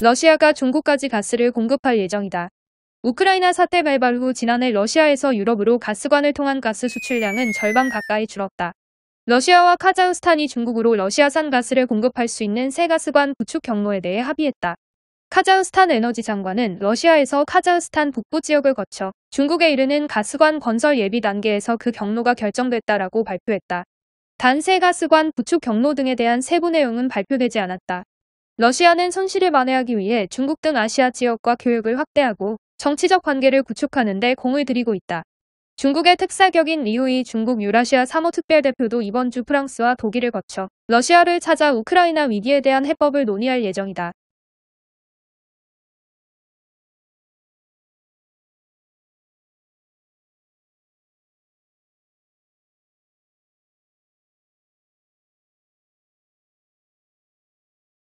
러시아가 중국까지 가스를 공급할 예정이다. 우크라이나 사태 발발 후 지난해 러시아에서 유럽으로 가스관을 통한 가스 수출량은 절반 가까이 줄었다. 러시아와 카자흐스탄이 중국으로 러시아산 가스를 공급할 수 있는 새 가스관 구축 경로에 대해 합의했다. 카자흐스탄 에너지 장관은 러시아에서 카자흐스탄 북부 지역을 거쳐 중국에 이르는 가스관 건설 예비 단계에서 그 경로가 결정됐다라고 발표했다. 단 새 가스관 구축 경로 등에 대한 세부 내용은 발표되지 않았다. 러시아는 손실을 만회하기 위해 중국 등 아시아 지역과 교역을 확대하고 정치적 관계를 구축하는 데 공을 들이고 있다. 중국의 특사격인 리우이 중국 유라시아 사무특별대표도 이번 주 프랑스와 독일을 거쳐 러시아를 찾아 우크라이나 위기에 대한 해법을 논의할 예정이다.